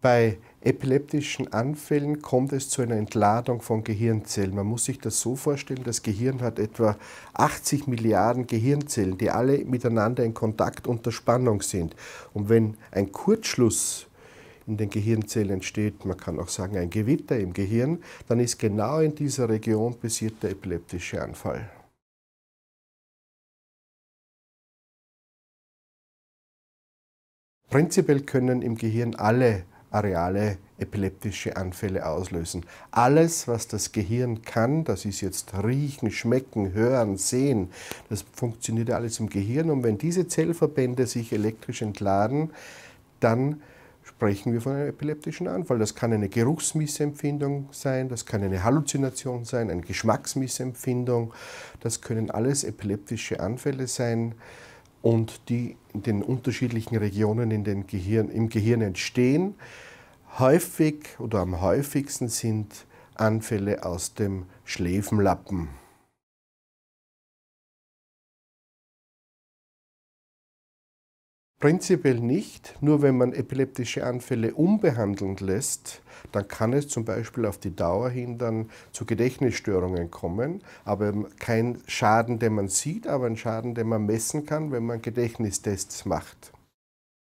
Bei epileptischen Anfällen kommt es zu einer Entladung von Gehirnzellen. Man muss sich das so vorstellen, das Gehirn hat etwa 80 Milliarden Gehirnzellen, die alle miteinander in Kontakt unter Spannung sind. Und wenn ein Kurzschluss in den Gehirnzellen entsteht, man kann auch sagen ein Gewitter im Gehirn, dann ist genau in dieser Region passiert der epileptische Anfall. Prinzipiell können im Gehirn alle areale epileptische Anfälle auslösen. Alles, was das Gehirn kann, das ist jetzt riechen, schmecken, hören, sehen, das funktioniert alles im Gehirn. Und wenn diese Zellverbände sich elektrisch entladen, dann sprechen wir von einem epileptischen Anfall. Das kann eine Geruchsmissempfindung sein, das kann eine Halluzination sein, eine Geschmacksmissempfindung. Das können alles epileptische Anfälle sein und die in den unterschiedlichen Regionen in den Gehirn, im Gehirn entstehen. Häufig oder am häufigsten sind Anfälle aus dem Schläfenlappen. Prinzipiell nicht. Nur wenn man epileptische Anfälle unbehandeln lässt, dann kann es zum Beispiel auf die Dauer hin dann zu Gedächtnisstörungen kommen. Aber kein Schaden, den man sieht, aber ein Schaden, den man messen kann, wenn man Gedächtnistests macht.